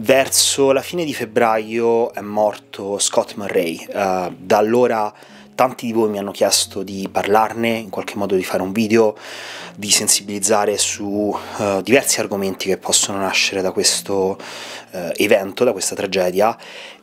Verso la fine di febbraio è morto Scott Murray, uh, da allora tanti di voi mi hanno chiesto di parlarne, in qualche modo di fare un video, di sensibilizzare su uh, diversi argomenti che possono nascere da questo uh, evento, da questa tragedia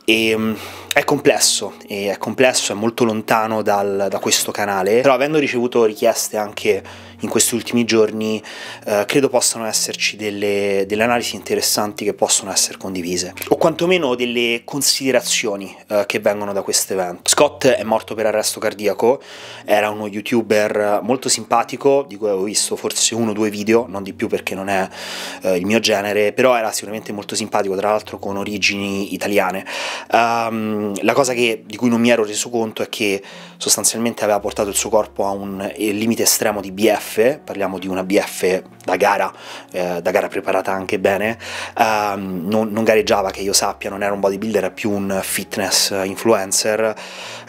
e um, è complesso, e è complesso, è molto lontano dal, da questo canale, però avendo ricevuto richieste anche in questi ultimi giorni, eh, credo possano esserci delle, delle, analisi interessanti che possono essere condivise, o quantomeno delle considerazioni eh, che vengono da questo evento. Scott è morto per arresto cardiaco, era uno youtuber molto simpatico, di cui avevo visto forse uno o due video, non di più perché non è eh, il mio genere, però era sicuramente molto simpatico, tra l'altro con origini italiane. Um, la cosa che, di cui non mi ero reso conto è che sostanzialmente aveva portato il suo corpo a un eh, limite estremo di BF BF, parliamo di una BF da gara, eh, da gara preparata anche bene, um, non, non, gareggiava che io sappia, non era un bodybuilder, era più un fitness influencer,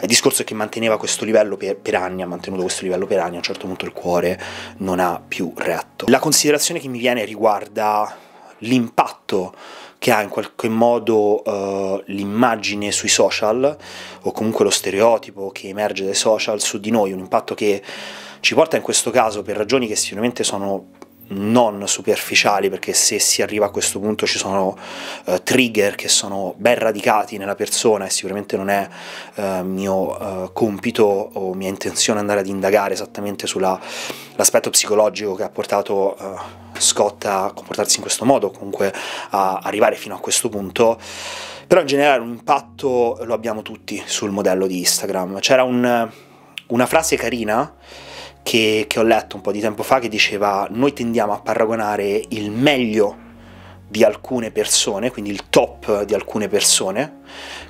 il discorso è che manteneva questo livello per, per anni, ha mantenuto questo livello per anni, a un certo punto il cuore non ha più retto. La considerazione che mi viene riguarda l'impatto che ha in qualche modo uh, l'immagine sui social o comunque lo stereotipo che emerge dai social su di noi, un impatto che ci porta in questo caso per ragioni che sicuramente sono non superficiali, perché se si arriva a questo punto ci sono eh, trigger che sono ben radicati nella persona e sicuramente non è eh, mio eh, compito o mia intenzione andare ad indagare esattamente sull'aspetto psicologico che ha portato eh, Scott a comportarsi in questo modo, comunque a arrivare fino a questo punto. Però in generale un impatto lo abbiamo tutti sul modello di Instagram. C'era un, una frase carina che, che ho letto un po' di tempo fa che diceva noi tendiamo a paragonare il meglio di alcune persone, quindi il top di alcune persone,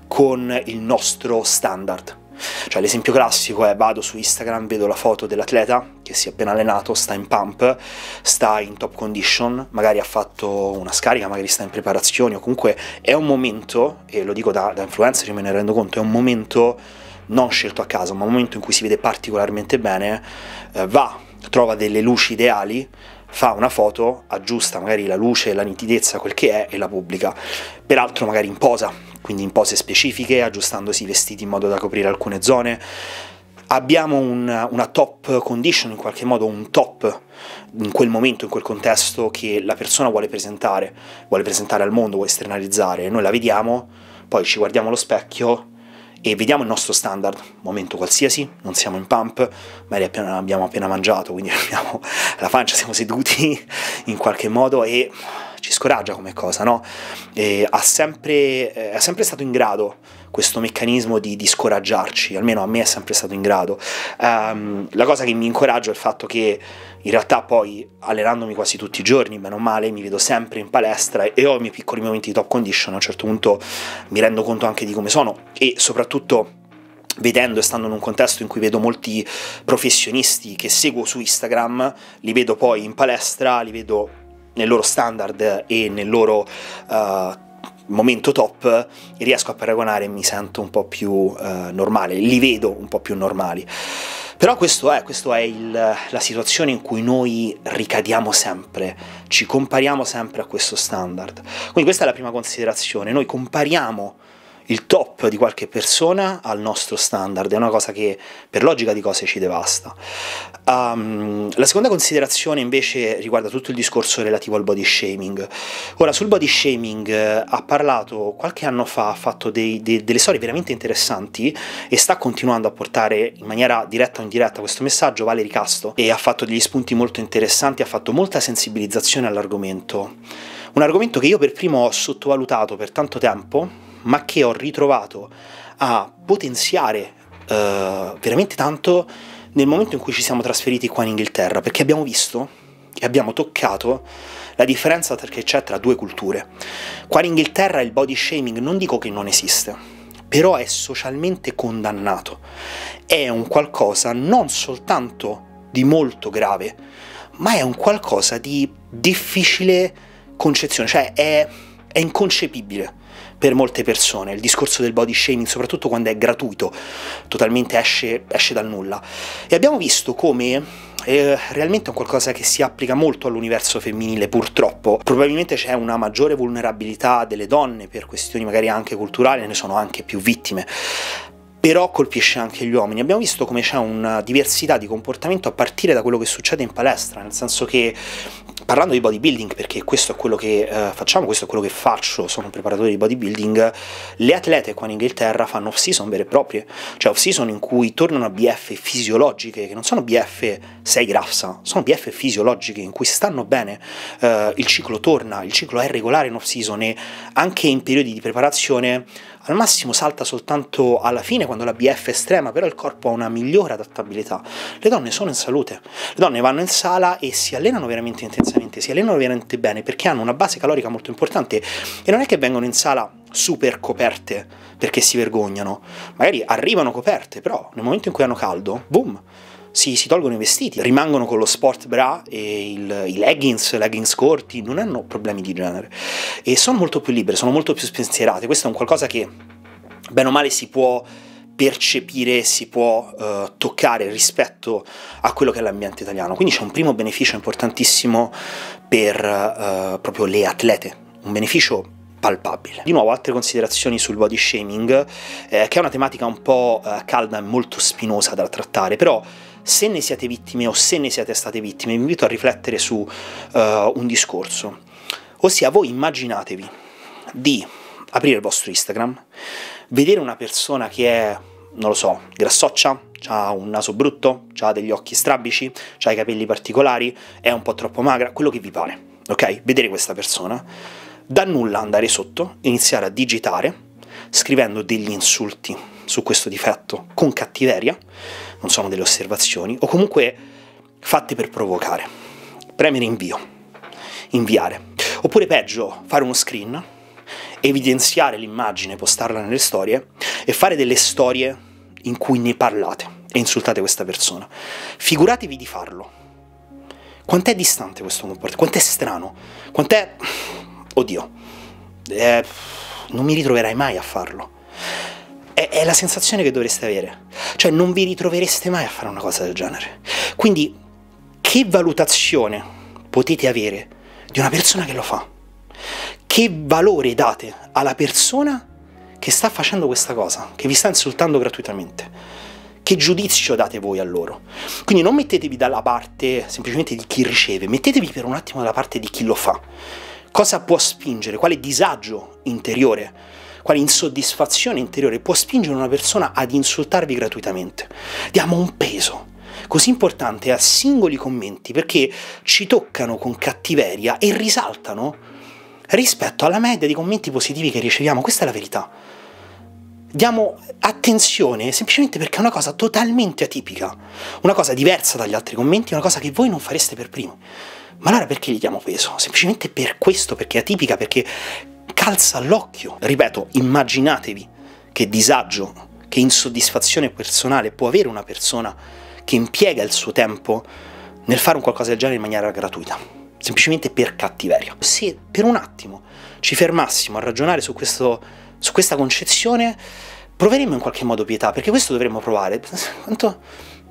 con il nostro standard. Cioè l'esempio classico è vado su Instagram, vedo la foto dell'atleta che si è appena allenato, sta in pump, sta in top condition, magari ha fatto una scarica, magari sta in preparazioni o comunque è un momento, e lo dico da, da influencer, io me ne rendo conto, è un momento non scelto a caso, ma un momento in cui si vede particolarmente bene, eh, va, trova delle luci ideali, fa una foto, aggiusta magari la luce, la nitidezza, quel che è, e la pubblica. Peraltro magari in posa, quindi in pose specifiche, aggiustandosi i vestiti in modo da coprire alcune zone. Abbiamo un, una top condition, in qualche modo un top in quel momento, in quel contesto che la persona vuole presentare, vuole presentare al mondo, vuole esternalizzare. Noi la vediamo, poi ci guardiamo allo specchio, e vediamo il nostro standard, momento qualsiasi, non siamo in pump, magari appena, abbiamo appena mangiato, quindi abbiamo la pancia, siamo seduti in qualche modo e ci scoraggia come cosa, no? E ha sempre, eh, è sempre stato in grado questo meccanismo di, di scoraggiarci, almeno a me è sempre stato in grado. Um, la cosa che mi incoraggia è il fatto che in realtà poi allenandomi quasi tutti i giorni, meno male, mi vedo sempre in palestra e ho i miei piccoli momenti di top condition, a un certo punto mi rendo conto anche di come sono e soprattutto vedendo e stando in un contesto in cui vedo molti professionisti che seguo su Instagram, li vedo poi in palestra, li vedo nel loro standard e nel loro uh, momento top riesco a paragonare e mi sento un po' più eh, normale, li vedo un po' più normali. Però questo è, questa è il, la situazione in cui noi ricadiamo sempre, ci compariamo sempre a questo standard. Quindi questa è la prima considerazione, noi compariamo il top di qualche persona al nostro standard, è una cosa che per logica di cose ci devasta. Um, la seconda considerazione invece riguarda tutto il discorso relativo al body shaming. Ora, sul body shaming eh, ha parlato qualche anno fa, ha fatto dei, dei, delle storie veramente interessanti e sta continuando a portare in maniera diretta o indiretta questo messaggio Valeri Casto e ha fatto degli spunti molto interessanti, ha fatto molta sensibilizzazione all'argomento. Un argomento che io per primo ho sottovalutato per tanto tempo ma che ho ritrovato a potenziare eh, veramente tanto nel momento in cui ci siamo trasferiti qua in Inghilterra, perché abbiamo visto e abbiamo toccato la differenza che c'è tra due culture. Qua in Inghilterra il body shaming non dico che non esiste, però è socialmente condannato. È un qualcosa non soltanto di molto grave, ma è un qualcosa di difficile concezione, cioè è, è inconcepibile per molte persone, il discorso del body shaming, soprattutto quando è gratuito, totalmente esce, esce dal nulla. E abbiamo visto come eh, realmente è qualcosa che si applica molto all'universo femminile, purtroppo. Probabilmente c'è una maggiore vulnerabilità delle donne per questioni magari anche culturali, ne sono anche più vittime però colpisce anche gli uomini. Abbiamo visto come c'è una diversità di comportamento a partire da quello che succede in palestra, nel senso che Parlando di bodybuilding, perché questo è quello che eh, facciamo, questo è quello che faccio, sono un preparatore di bodybuilding, le atlete qua in Inghilterra fanno off-season vere e proprie, cioè off-season in cui tornano a BF fisiologiche, che non sono BF 6 grassa, sono BF fisiologiche in cui stanno bene eh, il ciclo torna, il ciclo è regolare in off-season e anche in periodi di preparazione al massimo salta soltanto alla fine quando la BF è estrema, però il corpo ha una migliore adattabilità. Le donne sono in salute, le donne vanno in sala e si allenano veramente intensamente, si allenano veramente bene perché hanno una base calorica molto importante e non è che vengono in sala super coperte perché si vergognano, magari arrivano coperte, però nel momento in cui hanno caldo, boom! si, si, tolgono i vestiti, rimangono con lo sport bra e il, i leggings, leggings corti, non hanno problemi di genere e sono molto più libere, sono molto più spensierate. Questo è un qualcosa che bene o male si può percepire, si può uh, toccare rispetto a quello che è l'ambiente italiano. Quindi c'è un primo beneficio importantissimo per uh, proprio le atlete, un beneficio palpabile. Di nuovo altre considerazioni sul body shaming, eh, che è una tematica un po' eh, calda e molto spinosa da trattare, però se ne siete vittime o se ne siete state vittime, vi invito a riflettere su uh, un discorso. Ossia, voi immaginatevi di aprire il vostro Instagram, vedere una persona che è, non lo so, grassoccia, ha un naso brutto, ha degli occhi strabici, ha i capelli particolari, è un po' troppo magra, quello che vi pare, ok? Vedere questa persona, da nulla andare sotto, iniziare a digitare, scrivendo degli insulti su questo difetto con cattiveria, non sono delle osservazioni, o comunque fatte per provocare. Premere invio, inviare. Oppure peggio, fare uno screen, evidenziare l'immagine, postarla nelle storie e fare delle storie in cui ne parlate e insultate questa persona. Figuratevi di farlo. Quant'è distante questo comportamento? Quant'è strano? Quant'è... Oddio. Eh, non mi ritroverai mai a farlo è, è la sensazione che dovreste avere. Cioè non vi ritrovereste mai a fare una cosa del genere. Quindi che valutazione potete avere di una persona che lo fa? Che valore date alla persona che sta facendo questa cosa, che vi sta insultando gratuitamente? Che giudizio date voi a loro? Quindi non mettetevi dalla parte semplicemente di chi riceve, mettetevi per un attimo dalla parte di chi lo fa. Cosa può spingere? Quale disagio interiore quale insoddisfazione interiore può spingere una persona ad insultarvi gratuitamente. Diamo un peso così importante a singoli commenti perché ci toccano con cattiveria e risaltano rispetto alla media di commenti positivi che riceviamo. Questa è la verità. Diamo attenzione semplicemente perché è una cosa totalmente atipica, una cosa diversa dagli altri commenti, una cosa che voi non fareste per primi. Ma allora perché gli diamo peso? Semplicemente per questo, perché è atipica, perché calza all'occhio. Ripeto, immaginatevi che disagio, che insoddisfazione personale può avere una persona che impiega il suo tempo nel fare un qualcosa del genere in maniera gratuita, semplicemente per cattiveria. Se per un attimo ci fermassimo a ragionare su, questo, su questa concezione, proveremmo in qualche modo pietà, perché questo dovremmo provare. Quanto,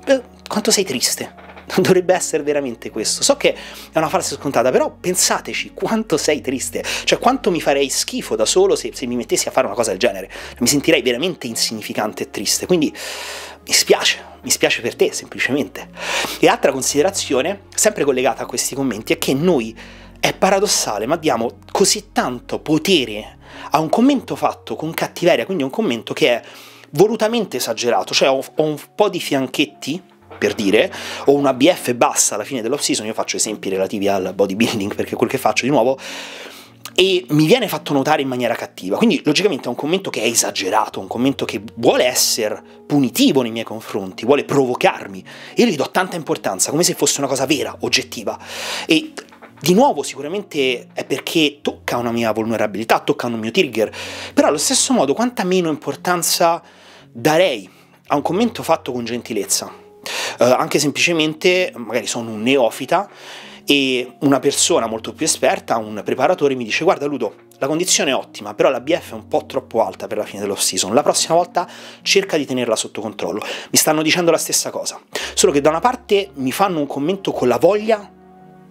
eh, quanto sei triste? Non dovrebbe essere veramente questo. So che è una frase scontata, però pensateci quanto sei triste, cioè quanto mi farei schifo da solo se, se mi mettessi a fare una cosa del genere. Mi sentirei veramente insignificante e triste. Quindi mi spiace, mi spiace per te semplicemente. E altra considerazione, sempre collegata a questi commenti, è che noi è paradossale, ma diamo così tanto potere a un commento fatto con cattiveria, quindi un commento che è volutamente esagerato, cioè ho, ho un po' di fianchetti per dire, o una BF bassa alla fine dell'off season, io faccio esempi relativi al bodybuilding perché è quel che faccio di nuovo, e mi viene fatto notare in maniera cattiva. Quindi logicamente è un commento che è esagerato, un commento che vuole essere punitivo nei miei confronti, vuole provocarmi. Io gli do tanta importanza, come se fosse una cosa vera, oggettiva. E di nuovo sicuramente è perché tocca una mia vulnerabilità, tocca un mio trigger, però allo stesso modo quanta meno importanza darei a un commento fatto con gentilezza eh, anche semplicemente magari sono un neofita e una persona molto più esperta, un preparatore, mi dice guarda Ludo, la condizione è ottima, però la BF è un po' troppo alta per la fine dell'off season, la prossima volta cerca di tenerla sotto controllo. Mi stanno dicendo la stessa cosa, solo che da una parte mi fanno un commento con la voglia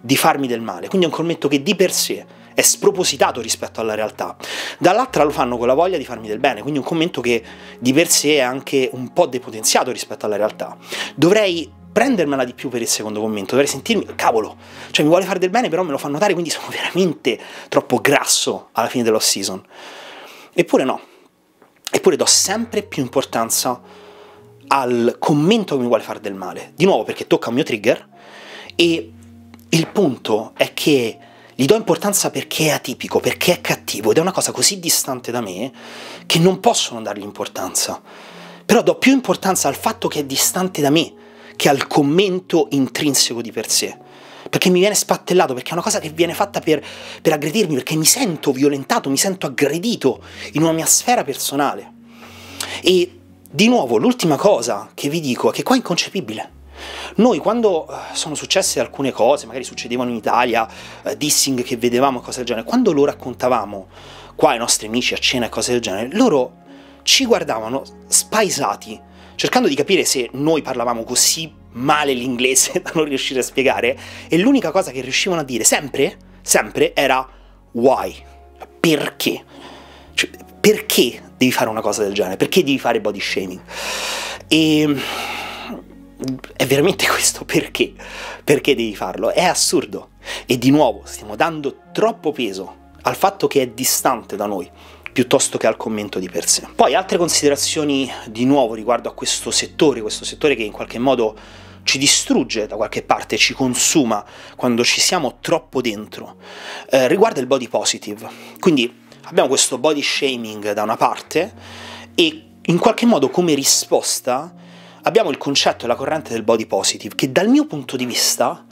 di farmi del male, quindi è un commento che di per sé è spropositato rispetto alla realtà. Dall'altra lo fanno con la voglia di farmi del bene, quindi un commento che di per sé è anche un po' depotenziato rispetto alla realtà. Dovrei prendermela di più per il secondo commento, dovrei sentirmi, cavolo, cioè mi vuole fare del bene però me lo fa notare, quindi sono veramente troppo grasso alla fine dell'off season. Eppure no, eppure do sempre più importanza al commento che mi vuole fare del male, di nuovo perché tocca un mio trigger e il punto è che gli do importanza perché è atipico, perché è cattivo ed è una cosa così distante da me che non posso non dargli importanza. Però do più importanza al fatto che è distante da me che al commento intrinseco di per sé. Perché mi viene spattellato, perché è una cosa che viene fatta per, per aggredirmi, perché mi sento violentato, mi sento aggredito in una mia sfera personale. E di nuovo, l'ultima cosa che vi dico è che qua è inconcepibile noi quando eh, sono successe alcune cose, magari succedevano in Italia, eh, dissing che vedevamo e cose del genere, quando lo raccontavamo qua ai nostri amici a cena e cose del genere, loro ci guardavano spaesati, cercando di capire se noi parlavamo così male l'inglese da non riuscire a spiegare, e l'unica cosa che riuscivano a dire sempre, sempre era why, perché. Cioè, perché devi fare una cosa del genere? Perché devi fare body shaming? E ehm, è veramente questo perché? Perché devi farlo? È assurdo. E di nuovo stiamo dando troppo peso al fatto che è distante da noi piuttosto che al commento di per sé. Poi altre considerazioni di nuovo riguardo a questo settore, questo settore che in qualche modo ci distrugge da qualche parte, ci consuma quando ci siamo troppo dentro, eh, riguarda il body positive. Quindi abbiamo questo body shaming da una parte e in qualche modo come risposta abbiamo il concetto e la corrente del body positive che dal mio punto di vista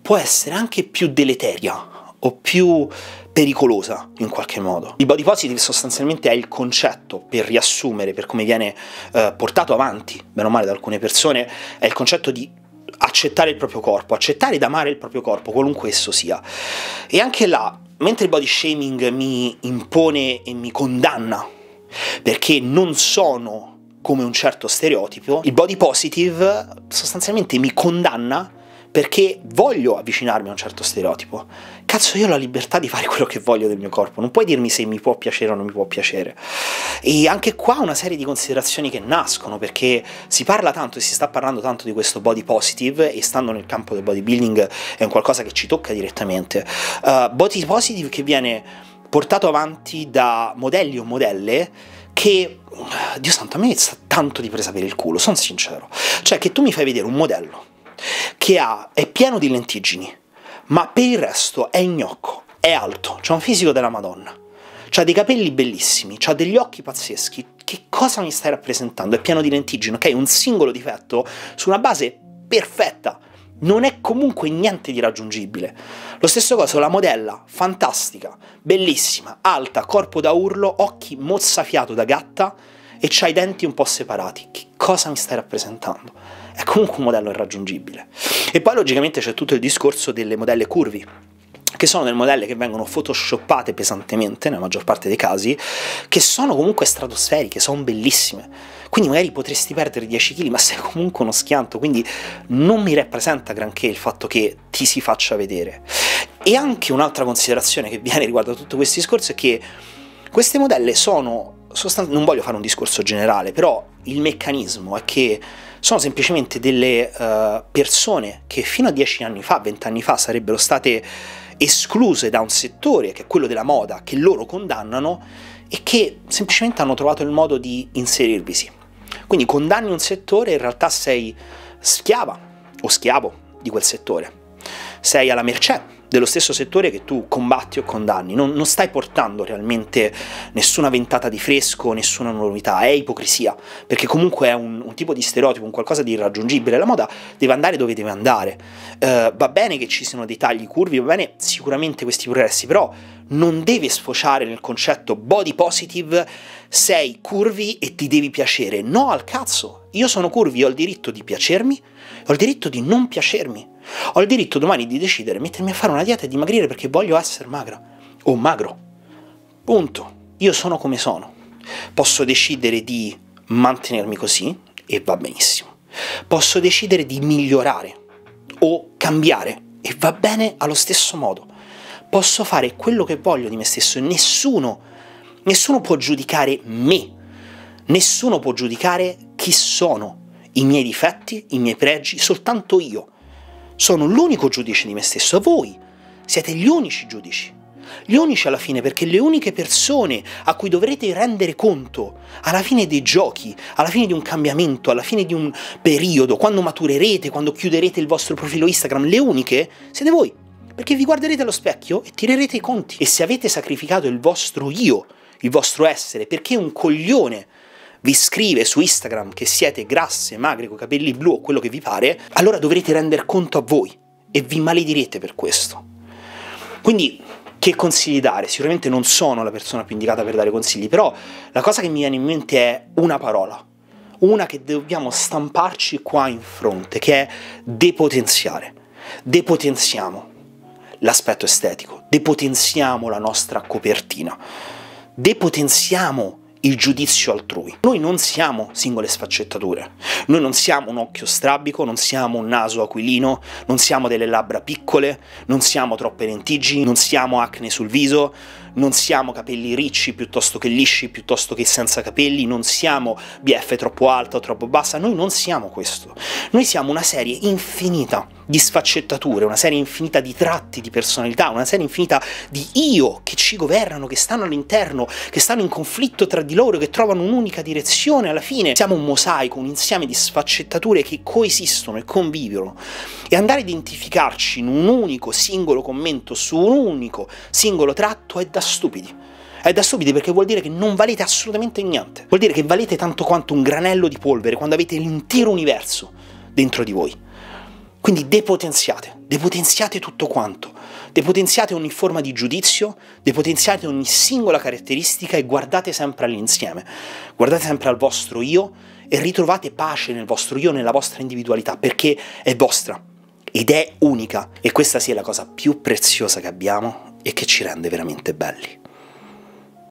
può essere anche più deleteria o più pericolosa in qualche modo. Il body positive sostanzialmente è il concetto, per riassumere, per come viene eh, portato avanti, bene o male da alcune persone, è il concetto di accettare il proprio corpo, accettare ed amare il proprio corpo, qualunque esso sia. E anche là, mentre il body shaming mi impone e mi condanna, perché non sono come un certo stereotipo, il body positive sostanzialmente mi condanna perché voglio avvicinarmi a un certo stereotipo. Cazzo, io ho la libertà di fare quello che voglio del mio corpo, non puoi dirmi se mi può piacere o non mi può piacere. E anche qua una serie di considerazioni che nascono, perché si parla tanto e si sta parlando tanto di questo body positive, e stando nel campo del bodybuilding è un qualcosa che ci tocca direttamente. Uh, body positive che viene portato avanti da modelli o modelle che, eh, Dio santo, a me sta tanto di presa per il culo, sono sincero. Cioè che tu mi fai vedere un modello che ha, è pieno di lentiggini, ma per il resto è ignocco, è alto, c'è un fisico della Madonna, ha dei capelli bellissimi, ha degli occhi pazzeschi. Che cosa mi stai rappresentando? È pieno di lentiggini, ok? Un singolo difetto su una base perfetta non è comunque niente di raggiungibile. Lo stesso cosa, la modella, fantastica, bellissima, alta, corpo da urlo, occhi mozzafiato da gatta e c'ha i denti un po' separati. Che cosa mi stai rappresentando? È comunque un modello irraggiungibile. E poi logicamente c'è tutto il discorso delle modelle curvi che sono delle modelle che vengono photoshoppate pesantemente nella maggior parte dei casi, che sono comunque stratosferiche, sono bellissime. Quindi magari potresti perdere 10 kg, ma sei comunque uno schianto, quindi non mi rappresenta granché il fatto che ti si faccia vedere. E anche un'altra considerazione che viene riguardo a tutto questo discorso è che queste modelle sono, sostan- non voglio fare un discorso generale, però il meccanismo è che sono semplicemente delle uh, persone che fino a 10 anni fa, 20 anni fa sarebbero state escluse da un settore, che è quello della moda, che loro condannano e che semplicemente hanno trovato il modo di inserirvisi. Quindi condanni un settore e in realtà sei schiava o schiavo di quel settore. Sei alla mercè dello stesso settore che tu combatti o condanni, non, non stai portando realmente nessuna ventata di fresco, nessuna novità, è ipocrisia, perché comunque è un, un tipo di stereotipo, un qualcosa di irraggiungibile, la moda deve andare dove deve andare, uh, va bene che ci siano dei tagli curvi, va bene sicuramente questi progressi, però non deve sfociare nel concetto body positive, sei curvi e ti devi piacere, no al cazzo, io sono curvi, ho il diritto di piacermi, ho il diritto di non piacermi, ho il diritto domani di decidere, mettermi a fare una dieta e dimagrire perché voglio essere magra. O magro. Punto. Io sono come sono. Posso decidere di mantenermi così e va benissimo. Posso decidere di migliorare o cambiare e va bene allo stesso modo. Posso fare quello che voglio di me stesso e nessuno, nessuno può giudicare me. Nessuno può giudicare chi sono, i miei difetti, i miei pregi, soltanto io sono l'unico giudice di me stesso, voi siete gli unici giudici. Gli unici alla fine, perché le uniche persone a cui dovrete rendere conto alla fine dei giochi, alla fine di un cambiamento, alla fine di un periodo, quando maturerete, quando chiuderete il vostro profilo Instagram, le uniche siete voi. Perché vi guarderete allo specchio e tirerete i conti. E se avete sacrificato il vostro io, il vostro essere, perché un coglione vi scrive su Instagram che siete grasse, magre, con capelli blu o quello che vi pare, allora dovrete render conto a voi e vi maledirete per questo. Quindi che consigli dare? Sicuramente non sono la persona più indicata per dare consigli, però la cosa che mi viene in mente è una parola, una che dobbiamo stamparci qua in fronte, che è depotenziare. Depotenziamo l'aspetto estetico, depotenziamo la nostra copertina, depotenziamo il giudizio altrui. Noi non siamo singole sfaccettature, noi non siamo un occhio strabico, non siamo un naso aquilino, non siamo delle labbra piccole, non siamo troppe lentiggi, non siamo acne sul viso, non siamo capelli ricci piuttosto che lisci, piuttosto che senza capelli, non siamo BF troppo alta o troppo bassa, noi non siamo questo. Noi siamo una serie infinita di sfaccettature, una serie infinita di tratti di personalità, una serie infinita di io che ci governano, che stanno all'interno, che stanno in conflitto tra di di loro che trovano un'unica direzione, alla fine siamo un mosaico, un insieme di sfaccettature che coesistono e convivono e andare a identificarci in un unico singolo commento su un unico singolo tratto è da stupidi. È da stupidi perché vuol dire che non valete assolutamente niente. Vuol dire che valete tanto quanto un granello di polvere quando avete l'intero universo dentro di voi. Quindi depotenziate, depotenziate tutto quanto depotenziate ogni forma di giudizio, depotenziate ogni singola caratteristica e guardate sempre all'insieme, guardate sempre al vostro io e ritrovate pace nel vostro io, nella vostra individualità, perché è vostra ed è unica e questa sia la cosa più preziosa che abbiamo e che ci rende veramente belli.